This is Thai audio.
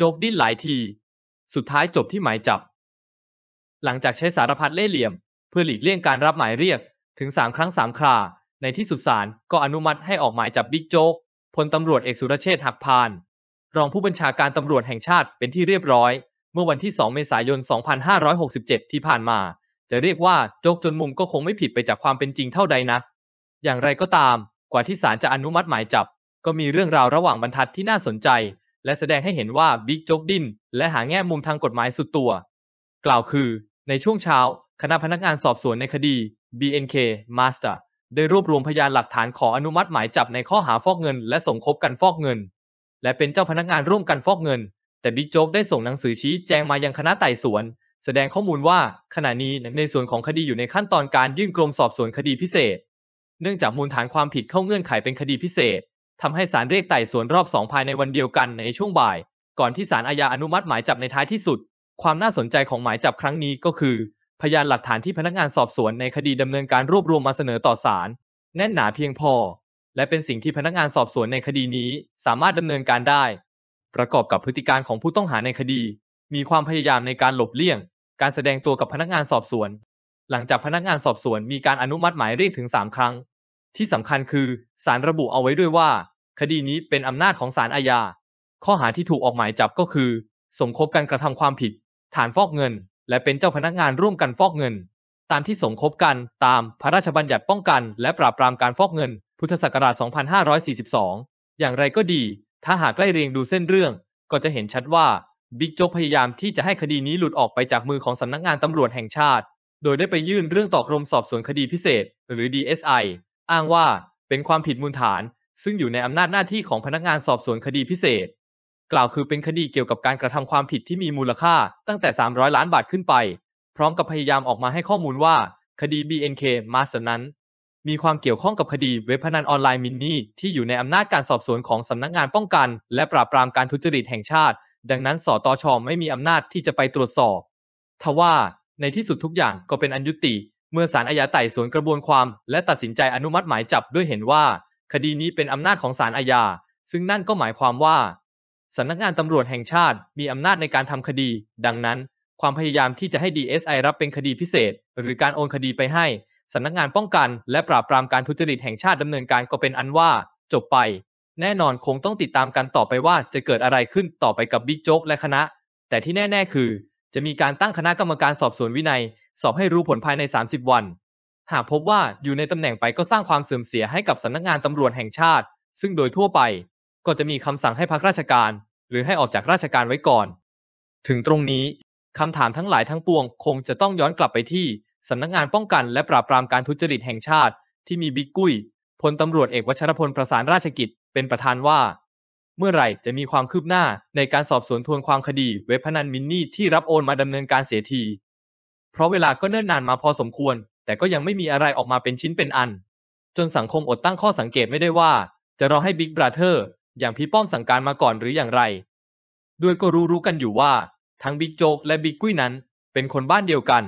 จบดิ้นหลายที สุดท้ายจบที่หมายจับ หลังจากใช้สารพัดเล่ห์เหลี่ยม เพื่อหลีกเลี่ยงการรับหมายเรียก ถึงสามครั้งสามครา ในที่สุดศาลก็อนุมัติให้ออกหมายจับบิ๊กโจ๊กพลตำรวจเอกสุรเชษฐ์หักพาน รองผู้บัญชาการตำรวจแห่งชาติเป็นที่เรียบร้อย เมื่อวันที่ 2 เมษายน 2567 ที่ผ่านมา จะเรียกว่าโจกจนมุมก็คงไม่ผิดไปจากความเป็นจริงเท่าใดนะ อย่างไรก็ตามกว่าที่ศาลจะอนุมัติหมายจับ ก็มีเรื่องราวระหว่างบรรทัดที่น่าสนใจและแสดงให้เห็นว่าบิ๊กโจ๊กดิ้นและหาแง่มุมทางกฎหมายสุดตัว กล่าวคือ ในช่วงเช้า คณะพนักงานสอบสวนในคดี BNK Master ได้รวบรวมพยานหลักฐานขออนุมัติหมายจับในข้อหาฟอกเงินและสมคบกันฟอกเงิน และเป็นเจ้าพนักงานร่วมกันฟอกเงิน แต่บิ๊กโจ๊กได้ส่งหนังสือชี้แจงมายังคณะไต่สวนแสดงข้อมูลว่าขณะนี้ในส่วนของคดีอยู่ในขั้นตอนการยื่นกรมสอบสวนคดีพิเศษ เนื่องจากมูลฐานความผิดเข้าเงื่อนไขเป็นคดีพิเศษทำให้ศาลเรียกไต่สวนรอบสองภายในวันเดียวกันในช่วงบ่าย ก่อนที่ศาลอาญาอนุมัติหมาย จับ ในท้ายที่สุด ความน่าสนใจของหมาย จับ ครั้งนี้ก็คือ พยานหลักฐานที่พนักงานสอบ สวนในคดีดำเนินการรวบรวมมาเสนอต่อศาลแน่นหนาเพียงพอ และเป็นสิ่งที่พนักงานสอบ สวนในคดีนี้สามารถดำเนินการได้ ประกอบกับพฤติการของผู้ต้องหาในคดี มีความพยายามในการหลบเลี่ยง การแสดงตัวกับพนักงานสอบสวน หลังจากพนักงานสอบสวนมีการอนุมัติหมายเรียกถึง 3 ครั้งที่สำคัญคือสารระบุเอาไว้ด้วยว่า คดีนี้เป็นอำนาจของสารอาญาข้อหาที่ถูกออกหมายจับก็คือ สมคบกันกระทำความผิด ฐานฟอกเงิน และเป็นเจ้าพนักงานร่วมกันฟอกเงิน ตามที่สมคบกันตามพระราชบัญญัติป้องกันและปราบปรามการฟอกเงิน พุทธศักราช 2542 อย่างไรก็ดี ถ้าหากใกล้เรียงดูเส้นเรื่อง ก็จะเห็นชัดว่าบิ๊กโจ๊กพยายามที่จะให้คดีนี้หลุดออกไปจากมือของสำนักงานตำรวจแห่งชาติโดยได้ไปยื่นเรื่องต่อกรมสอบสวนคดีพิเศษหรือ DSI อ้างว่าเป็นความผิดมูลฐาน ซึ่งอยู่ในอำนาจหน้าที่ของพนักงานสอบสวนคดีพิเศษ กล่าวคือเป็นคดีเกี่ยวกับการกระทำความผิดที่มีมูลค่าตั้งแต่ 300 ล้านบาทขึ้นไป พร้อมกับพยายามออกมาให้ข้อมูลว่าคดี BNK มาสนั้น มีความเกี่ยวข้องกับคดีเว็บพนันออนไลน์มินนี่ที่อยู่ในอำนาจการสอบสวนของสำนักงานป้องกัน และปราบปรามการทุจริตแห่งชาติ ดังนั้น สตชไม่มีอำนาจที่จะไปตรวจสอบ ทว่าในที่สุดทุกอย่างก็เป็นอันยุติเมื่อศาลอาญาไต่สวนกระบวนความ และตัดสินใจอนุมัติหมายจับด้วยเห็นว่า คดีนี้เป็นอำนาจของศาลอาญาซึ่งนั่นก็หมายความว่าสำนักงานตำรวจแห่งชาติมีอำนาจในการทำคดี ดังนั้นความพยายามที่จะให้ DSI รับเป็นคดีพิเศษ หรือการโอนคดีไปให้สำนักงานป้องกันและปราบปรามการทุจริตแห่งชาติดำเนินการก็เป็นอันว่าจบไป แน่นอนคงต้องติดตามกันต่อไปว่าจะเกิดอะไรขึ้นต่อไปกับบิ๊กโจ๊กและคณะ แต่ที่แน่ ๆ คือ จะมีการตั้งคณะกรรมการสอบสวนวินัยสอบให้รู้ผลภายใน 30 วัน หากพบว่าอยู่ในตำแหน่งไปก็สร้างความเสื่อมเสียให้กับสำนักงานตำรวจแห่งชาติ ซึ่งโดยทั่วไป ก็จะมีคำสั่งให้พักราชการ หรือให้ออกจากราชการไว้ก่อน ถึงตรงนี้คำถามทั้งหลายทั้งปวงคงจะต้องย้อนกลับไปที่สำนักงานป้องกันและปราบปรามการทุจริตแห่งชาติที่มีบิ๊กกุ้ยพลตำรวจเอกวชรพลประสานราชกิจ เป็นประธานว่า เมื่อไหร่จะมีความคืบหน้าในการสอบสวนทวนความคดีเว็บพนันมินนี่ ที่รับโอนมาดำเนินการเสียทีเพราะเวลาก็เนิ่นนานมาพอสมควร แต่ก็ยังไม่มีอะไรออกมาเป็นชิ้นเป็นอัน จนสังคมอดตั้งข้อสังเกตไม่ได้ว่า จะรอให้บิ๊กบราเธอร์อย่างพี่ป้อมสั่งการมาก่อนหรืออย่างไร ด้วยก็รู้รู้กันอยู่ว่า ทั้งบิ๊กโจ๊กและบิ๊กกุ้ยนั้นเป็นคนบ้านเดียวกัน